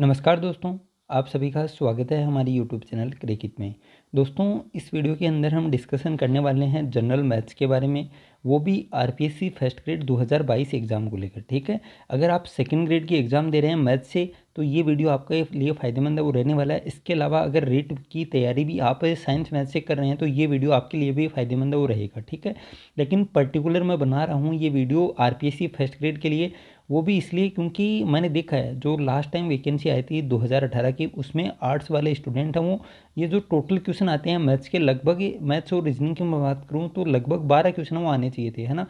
नमस्कार दोस्तों आप सभी का स्वागत है हमारी यूट्यूब चैनल क्रिकेट में दोस्तों इस वीडियो के अंदर हम डिस्कशन करने वाले हैं जनरल मैथ्स के बारे में वो भी आर फर्स्ट ग्रेड 2022 एग्ज़ाम को लेकर ठीक है अगर आप सेकंड ग्रेड की एग्ज़ाम दे रहे हैं मैथ्स से तो ये वीडियो आपके लिए फ़ायदेमंद है वो रहने वाला है इसके अलावा अगर रेट की तैयारी भी आप साइंस मैथ से कर रहे हैं तो ये वीडियो आपके लिए भी फ़ायदेमंद है वो रहेगा ठीक है लेकिन पर्टिकुलर मैं बना रहा हूँ ये वीडियो आर फर्स्ट ग्रेड के लिए वो भी इसलिए क्योंकि मैंने देखा है जो लास्ट टाइम वैकेंसी आई थी 2018 की उसमें आर्ट्स वाले स्टूडेंट हैं वो ये जो टोटल क्वेश्चन आते हैं मैथ्स के लगभग मैथ्स और रीजनिंग की मैं बात करूँ तो लगभग बारह क्वेश्चन वो आने चाहिए थे है ना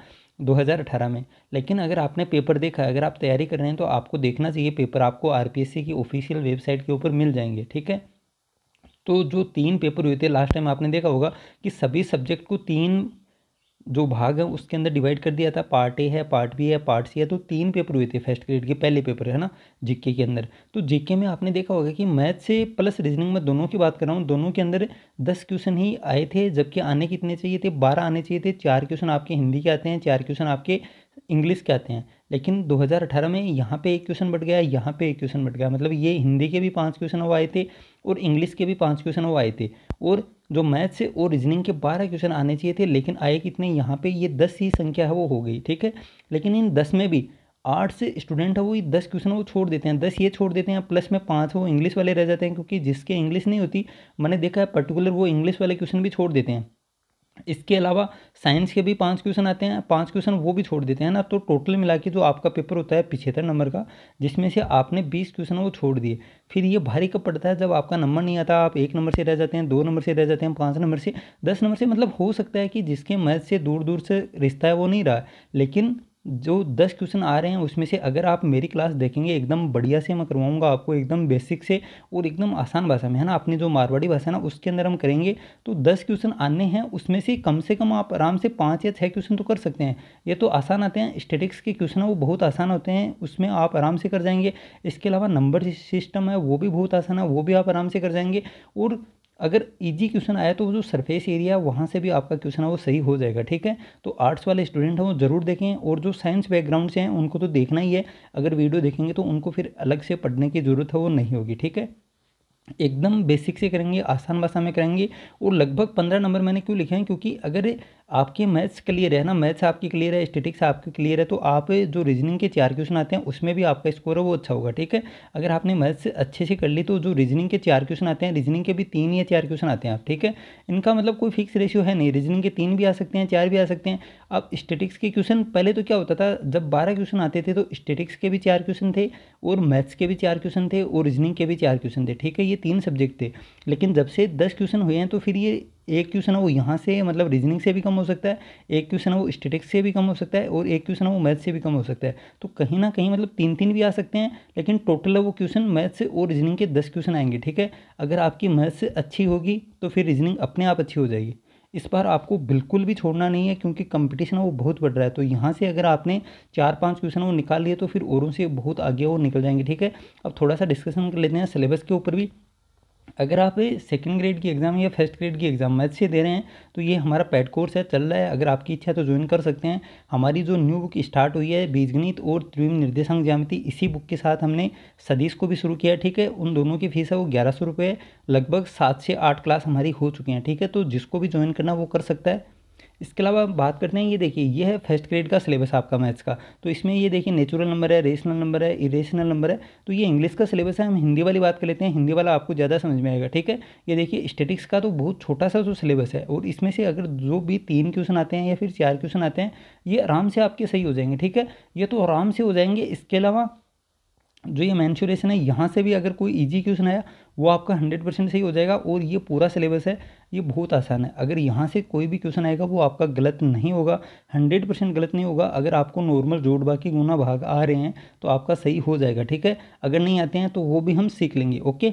2018 में लेकिन अगर आपने पेपर देखा अगर आप तैयारी कर रहे हैं तो आपको देखना चाहिए पेपर आपको आर की ऑफिशियल वेबसाइट के ऊपर मिल जाएंगे ठीक है तो जो तीन पेपर हुए थे लास्ट टाइम आपने देखा होगा कि सभी सब्जेक्ट को तीन जो भाग है उसके अंदर डिवाइड कर दिया था पार्ट ए है पार्ट बी है पार्ट सी है तो तीन पेपर हुए थे फर्स्ट ग्रेड के पहले पेपर है ना जीके के अंदर तो जीके में आपने देखा होगा कि मैथ से प्लस रीजनिंग में दोनों की बात कर रहा हूँ दोनों के अंदर दस क्वेश्चन ही आए थे जबकि आने कितने चाहिए थे बारह आने चाहिए थे चार क्वेश्चन आपके हिंदी के आते हैं चार क्वेश्चन आपके इंग्लिश के आते हैं लेकिन 2018 में यहाँ पे एक क्वेश्चन बढ़ गया यहाँ पे एक क्वेश्चन बढ़ गया मतलब ये हिंदी के भी पांच क्वेश्चन वो आए थे और इंग्लिश के भी पांच क्वेश्चन वो आए थे और जो मैथ से और रीजनिंग के बारह क्वेश्चन आने चाहिए थे लेकिन आए कितने यहाँ पे ये दस ही संख्या है वो हो गई ठीक है लेकिन इन दस में भी आठ से स्टूडेंट है वो ये दस क्वेश्चन वो छोड़ देते हैं दस ये छोड़ देते हैं प्लस में पाँच वो इंग्लिश वाले रह जाते हैं क्योंकि जिसके इंग्लिश नहीं होती मैंने देखा है पर्टिकुलर वो इंग्लिश वाले क्वेश्चन भी छोड़ देते हैं इसके अलावा साइंस के भी पांच क्वेश्चन आते हैं पांच क्वेश्चन वो भी छोड़ देते हैं ना तो टोटल मिला के जो आपका पेपर होता है पिछहत्तर नंबर का जिसमें से आपने बीस क्वेश्चन वो छोड़ दिए फिर ये भारी कब पड़ता है जब आपका नंबर नहीं आता आप एक नंबर से रह जाते हैं दो नंबर से रह जाते हैं पाँच नंबर से दस नंबर से मतलब हो सकता है कि जिसके मैथ से दूर दूर से रिश्ता है वो नहीं रहा लेकिन जो दस क्वेश्चन आ रहे हैं उसमें से अगर आप मेरी क्लास देखेंगे एकदम बढ़िया से मैं करवाऊंगा आपको एकदम बेसिक से और एकदम आसान भाषा में है ना अपनी जो मारवाड़ी भाषा है ना उसके अंदर हम करेंगे तो दस क्वेश्चन आने हैं उसमें से कम से कम आप आराम से पाँच या छः क्वेश्चन तो कर सकते हैं ये तो आसान आते हैं स्टेटिक्स के क्वेश्चन है वो बहुत आसान होते हैं उसमें आप आराम से कर जाएंगे इसके अलावा नंबर सिस्टम है वो भी बहुत आसान है वो भी आप आराम से कर जाएंगे और अगर इजी क्वेश्चन आया तो जो सरफेस एरिया वहाँ से भी आपका क्वेश्चन है वो सही हो जाएगा ठीक है तो आर्ट्स वाले स्टूडेंट हैं वो ज़रूर देखें और जो साइंस बैकग्राउंड से हैं उनको तो देखना ही है अगर वीडियो देखेंगे तो उनको फिर अलग से पढ़ने की ज़रूरत है वो नहीं होगी ठीक है एकदम बेसिक से करेंगे आसान भाषा में करेंगे और लगभग पंद्रह नंबर मैंने क्यों लिखे हैं क्योंकि अगर आपके मैथ्स क्लियर है ना मैथ्स आपकी क्लियर है स्टेटिक्स आपकी क्लियर है तो आप जो रीजनिंग के चार क्वेश्चन आते हैं उसमें भी आपका स्कोर है वो अच्छा होगा ठीक है अगर आपने मैथ्स अच्छे से कर ली तो जो रीजनिंग के चार क्वेश्चन आते हैं रीजनिंग के भी तीन या चार क्वेश्चन आते हैं आप ठीक है इनका मतलब कोई फिक्स रेशियो है नहीं रीजनिंग के तीन भी आ सकते हैं चार भी आ सकते हैं अब स्टेटिक्स के क्वेश्चन पहले तो क्या होता था जब बारह क्वेश्चन आते थे तो स्टेटिक्स के भी चार क्वेश्चन थे और मैथ्स के भी चार क्वेश्चन थे और रीजनिंग के भी चार क्वेश्चन थे ठीक है ये तीन सब्जेक्ट थे लेकिन जब से दस क्वेश्चन हुए हैं तो फिर ये एक क्वेश्चन है वो यहाँ से मतलब रीजनिंग से भी कम हो सकता है एक क्वेश्चन है वो स्टेटिक्स से भी कम हो सकता है और एक क्वेश्चन है वो मैथ से भी कम हो सकता है तो कहीं ना कहीं मतलब तीन तीन भी आ सकते हैं लेकिन टोटल वो क्वेश्चन मैथ से और रीजनिंग के दस क्वेश्चन आएंगे ठीक है अगर आपकी मैथ से अच्छी होगी तो फिर रीजनिंग अपने आप अच्छी हो जाएगी इस बार आपको बिल्कुल भी छोड़ना नहीं है क्योंकि कंपटीशन वो बहुत बढ़ रहा है तो यहाँ से अगर आपने चार पांच क्वेश्चन वो निकाल लिए तो फिर औरों से बहुत आगे वो निकल जाएंगे ठीक है अब थोड़ा सा डिस्कशन कर लेते हैं सिलेबस के ऊपर भी अगर आप सेकेंड ग्रेड की एग्ज़ाम या फर्स्ट ग्रेड की एग्ज़ाम मैथ से दे रहे हैं तो ये हमारा पैड कोर्स है चल रहा है अगर आपकी इच्छा है तो ज्वाइन कर सकते हैं हमारी जो न्यू बुक स्टार्ट हुई है बीजगणित और त्रिम निर्देशांक ज्यामिति इसी बुक के साथ हमने सदीश को भी शुरू किया है ठीक है उन दोनों की फीस है वो ग्यारह सौ रुपये लगभग सात से आठ क्लास हमारी हो चुकी हैं ठीक है तो जिसको भी ज्वाइन करना वो कर सकता है इसके अलावा बात करते हैं ये देखिए ये है फर्स्ट ग्रेड का सिलेबस आपका मैथ्स का तो इसमें ये देखिए नेचुरल नंबर है रेशनल नंबर है इरेशनल नंबर है तो ये इंग्लिश का सिलेबस है हम हिंदी वाली बात कर लेते हैं हिंदी वाला आपको ज़्यादा समझ में आएगा ठीक है ये देखिए स्टेटिक्स का तो बहुत छोटा सा जो सिलेबस है और इसमें से अगर जो भी तीन क्वेश्चन आते हैं या फिर चार क्वेश्चन आते हैं ये आराम से आपके सही हो जाएंगे ठीक है ये तो आराम से हो जाएंगे इसके अलावा जो ये मैंशुरेशन है यहाँ से भी अगर कोई ईजी क्वेश्चन आया वो आपका हंड्रेड परसेंट सही हो जाएगा और ये पूरा सिलेबस है ये बहुत आसान है अगर यहाँ से कोई भी क्वेश्चन आएगा वो आपका गलत नहीं होगा हंड्रेड परसेंट गलत नहीं होगा अगर आपको नॉर्मल जोड़ बाकी गुना भाग आ रहे हैं तो आपका सही हो जाएगा ठीक है अगर नहीं आते हैं तो वो भी हम सीख लेंगे ओके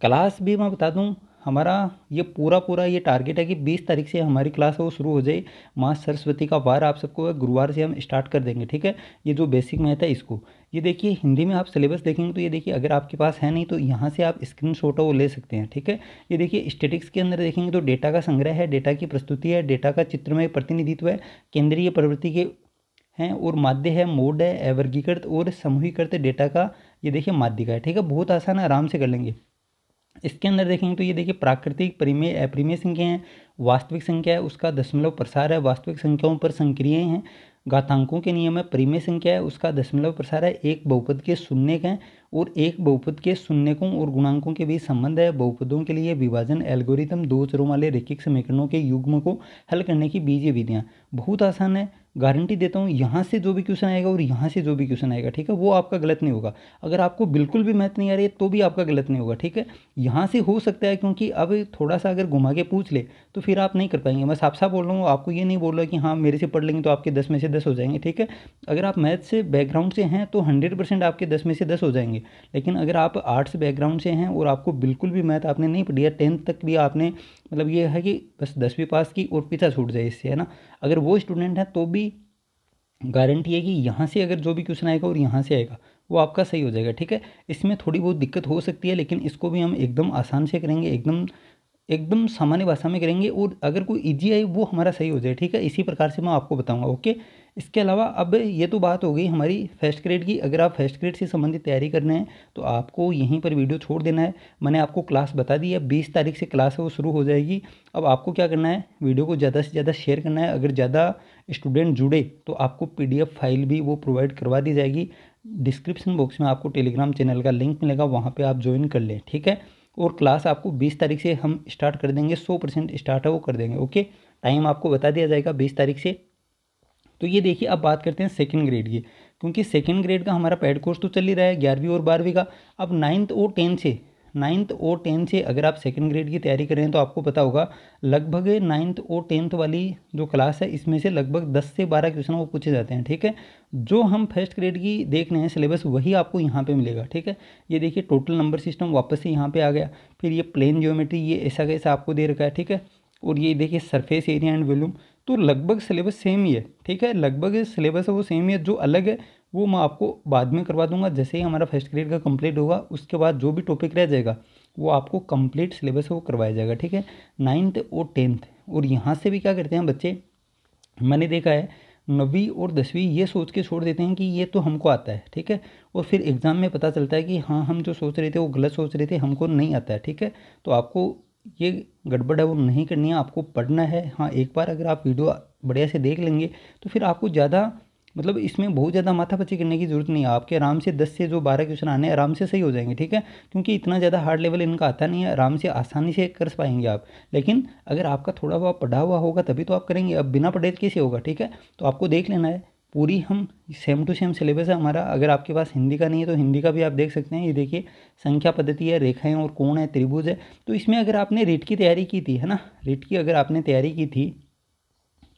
क्लास भी मैं बता दूँ हमारा ये पूरा पूरा ये टारगेट है कि बीस तारीख से हमारी क्लास है वो शुरू हो जाए माँ सरस्वती का वार आप सबको गुरुवार से हम स्टार्ट कर देंगे ठीक है ये जो बेसिक मैथ है इसको ये देखिए हिंदी में आप सिलेबस देखेंगे तो ये देखिए अगर आपके पास है नहीं तो यहाँ से आप स्क्रीन शॉट वो ले सकते हैं ठीक है ये देखिए स्टेटिक्स के अंदर देखेंगे तो डेटा का संग्रह है डेटा की प्रस्तुति है डेटा का चित्रमय प्रतिनिधित्व है केंद्रीय प्रवृत्ति के हैं और माध्य है मोड है वर्गीकृत और समूहीकृत डेटा का ये देखिए माध्य का है ठीक है बहुत आसान आराम से कर लेंगे इसके अंदर देखेंगे तो ये देखिए प्राकृतिक परिमेय अप्रिमेय संख्या है वास्तविक संख्या है उसका दशमलव प्रसार है वास्तविक संख्याओं पर संक्रिय हैं घातांकों के नियम है परिमेय संख्या है उसका दशमलव प्रसार है एक बहुपद के शून्य का और एक बहुपद के शून्यकों और गुणांकों के बीच संबंध है बहुपदों के लिए विभाजन एल्गोरिथम दो चरों वाले रेखिक समीकरणों के युग्म को हल करने की बीजे विधियाँ बहुत आसान है गारंटी देता हूँ यहाँ से जो भी क्वेश्चन आएगा और यहाँ से जो भी क्वेश्चन आएगा ठीक है वो आपका गलत नहीं होगा अगर आपको बिल्कुल भी मैथ नहीं आ रही है तो भी आपका गलत नहीं होगा ठीक है यहाँ से हो सकता है क्योंकि अब थोड़ा सा अगर घुमा के पूछ ले तो फिर आप नहीं कर पाएंगे मैं साफ साफ बोल रहा हूँ आपको ये नहीं बोल रहा कि हाँ मेरे से पढ़ लेंगे तो आपके दस में से दस हो जाएंगे ठीक है अगर आप मैथ से बैकग्राउंड से हैं तो हंड्रेड आपके दस में से दस हो जाएंगे लेकिन अगर आप आर्ट्स बैकग्राउंड से हैं और आपको बिल्कुल भी मैथ आपने नहीं पढ़ी है टेंथ तक भी आपने मतलब ये है कि बस दसवीं पास की और पीछा छूट जाए इससे है ना अगर वो स्टूडेंट है तो भी गारंटी है कि यहाँ से अगर जो भी क्वेश्चन आएगा और यहाँ से आएगा वो आपका सही हो जाएगा ठीक है इसमें थोड़ी बहुत दिक्कत हो सकती है लेकिन इसको भी हम एकदम आसान से करेंगे एकदम एकदम सामान्य भाषा में करेंगे और अगर कोई ईजी e आए वो हमारा सही हो जाए ठीक है इसी प्रकार से मैं आपको बताऊँगा ओके इसके अलावा अब ये तो बात हो गई हमारी फर्स्ट ग्रेड की अगर आप फर्स्ट ग्रेड से संबंधित तैयारी करना है तो आपको यहीं पर वीडियो छोड़ देना है मैंने आपको क्लास बता दी है बीस तारीख से क्लास है वो शुरू हो जाएगी अब आपको क्या करना है वीडियो को ज़्यादा से ज़्यादा शेयर करना है अगर ज़्यादा स्टूडेंट जुड़े तो आपको पी फाइल भी वो प्रोवाइड करवा दी जाएगी डिस्क्रिप्शन बॉक्स में आपको टेलीग्राम चैनल का लिंक मिलेगा वहाँ पर आप ज्वाइन कर लें ठीक है और क्लास आपको बीस तारीख से हम स्टार्ट कर देंगे सौ परसेंट स्टार्ट है वो कर देंगे ओके टाइम आपको बता दिया जाएगा बीस तारीख से तो ये देखिए अब बात करते हैं सेकेंड ग्रेड की क्योंकि सेकेंड ग्रेड का हमारा पैड कोर्स तो चल ही रहा है ग्यारहवीं और बारहवीं का अब नाइन्थ और टेंथ से नाइन्थ और टेंथ से अगर आप सेकेंड ग्रेड की तैयारी कर रहे हैं तो आपको पता होगा लगभग नाइन्थ और टेंथ वाली जो क्लास है इसमें से लगभग दस से बारह क्वेश्चन वो पूछे जाते हैं ठीक है जो हम फर्स्ट ग्रेड की देख रहे हैं सिलेबस वही आपको यहाँ पे मिलेगा ठीक है ये देखिए टोटल नंबर सिस्टम वापस से यहाँ पर आ गया फिर ये प्लेन जियोमेट्री ये ऐसा कैसा आपको दे रखा है ठीक है और ये देखिए सरफेस एरिया एंड वॉल्यूम तो लगभग सिलेबस सेम ही है ठीक है लगभग सिलेबस है वो सेम ही है जो अलग है वो मैं आपको बाद में करवा दूंगा जैसे ही हमारा फर्स्ट ग्रेड का कंप्लीट होगा उसके बाद जो भी टॉपिक रह जाएगा वो आपको कंप्लीट सिलेबस है वो करवाया जाएगा ठीक है नाइन्थ और टेंथ और यहाँ से भी क्या करते हैं बच्चे मैंने देखा है नवीं और दसवीं ये सोच के छोड़ देते हैं कि ये तो हमको आता है ठीक है और फिर एग्ज़ाम में पता चलता है कि हाँ हम जो सोच रहे थे वो गलत सोच रहे थे हमको नहीं आता है ठीक है तो आपको ये गड़बड़ है वो नहीं करनी है आपको पढ़ना है हाँ एक बार अगर आप वीडियो बढ़िया से देख लेंगे तो फिर आपको ज़्यादा मतलब इसमें बहुत ज़्यादा पच्ची करने की ज़रूरत नहीं है आपके आराम से दस से जो बारह क्वेश्चन आने आराम से सही हो जाएंगे ठीक है क्योंकि इतना ज़्यादा हार्ड लेवल इनका आता नहीं है आराम से आसानी से कर पाएंगे आप लेकिन अगर आपका थोड़ा बहुत पढ़ा हुआ होगा तभी तो आप करेंगे अब बिना पढ़े तो कैसे होगा ठीक है तो आपको देख लेना है पूरी हम सेम टू सेम सिलेबस है हमारा अगर आपके पास हिंदी का नहीं है तो हिंदी का भी आप देख सकते हैं ये देखिए संख्या पद्धति है रेखाएं और कोण है त्रिभुज है तो इसमें अगर आपने रिट की तैयारी की थी है ना रिट की अगर आपने तैयारी की थी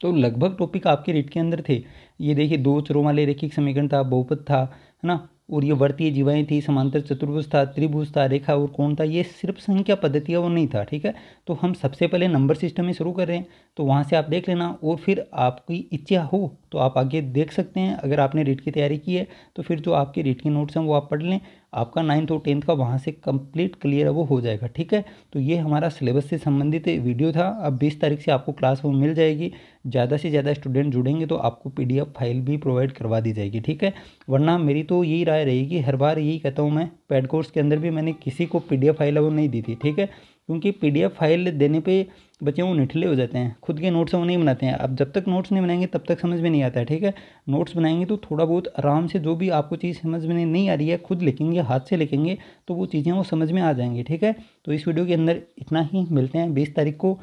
तो लगभग टॉपिक आपके रिट के अंदर थे ये देखिए दो चरों वाले रेखिक समीकरण था बहुपद था है ना और ये वर्तीय जीवाएँ थी समांतर चतुर्भुज था त्रिभुज था रेखा और कोण था ये सिर्फ संख्या पद्धति है वो नहीं था ठीक है तो हम सबसे पहले नंबर सिस्टम में शुरू कर रहे हैं तो वहाँ से आप देख लेना और फिर आपकी इच्छा हो तो आप आगे देख सकते हैं अगर आपने रीट की तैयारी की है तो फिर जो आपके रीट के नोट्स हैं वो आप पढ़ लें आपका नाइन्थ और टेंथ का वहाँ से कंप्लीट क्लियर है वो हो जाएगा ठीक है तो ये हमारा सिलेबस से संबंधित वीडियो था अब बीस तारीख से आपको क्लास वो मिल जाएगी ज़्यादा से ज़्यादा स्टूडेंट जुड़ेंगे तो आपको पी फाइल भी प्रोवाइड करवा दी जाएगी ठीक है वरना मेरी तो यही राय रहेगी हर बार यही कहता हूँ मैं पेड कोर्स के अंदर भी मैंने किसी को पी फाइल वो नहीं दी थी ठीक है क्योंकि पीडीएफ फाइल देने पे बच्चे वो निठले हो जाते हैं खुद के नोट्स वो नहीं बनाते हैं अब जब तक नोट्स नहीं बनाएंगे तब तक समझ में नहीं आता है ठीक है नोट्स बनाएंगे तो थोड़ा बहुत आराम से जो भी आपको चीज़ समझ में नहीं आ रही है खुद लिखेंगे हाथ से लिखेंगे तो वो चीज़ें वो समझ में आ जाएंगी ठीक है तो इस वीडियो के अंदर इतना ही मिलते हैं बीस तारीख को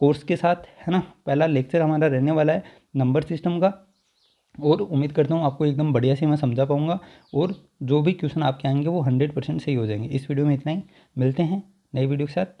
कोर्स के साथ है ना पहला लेक्चर हमारा रहने वाला है नंबर सिस्टम का और उम्मीद करता हूँ आपको एकदम बढ़िया से मैं समझा पाऊँगा और जो भी क्वेश्चन आपके आएंगे वो हंड्रेड परसेंट सही हो जाएंगे इस वीडियो में इतना ही मिलते हैं नई वीडियो के साथ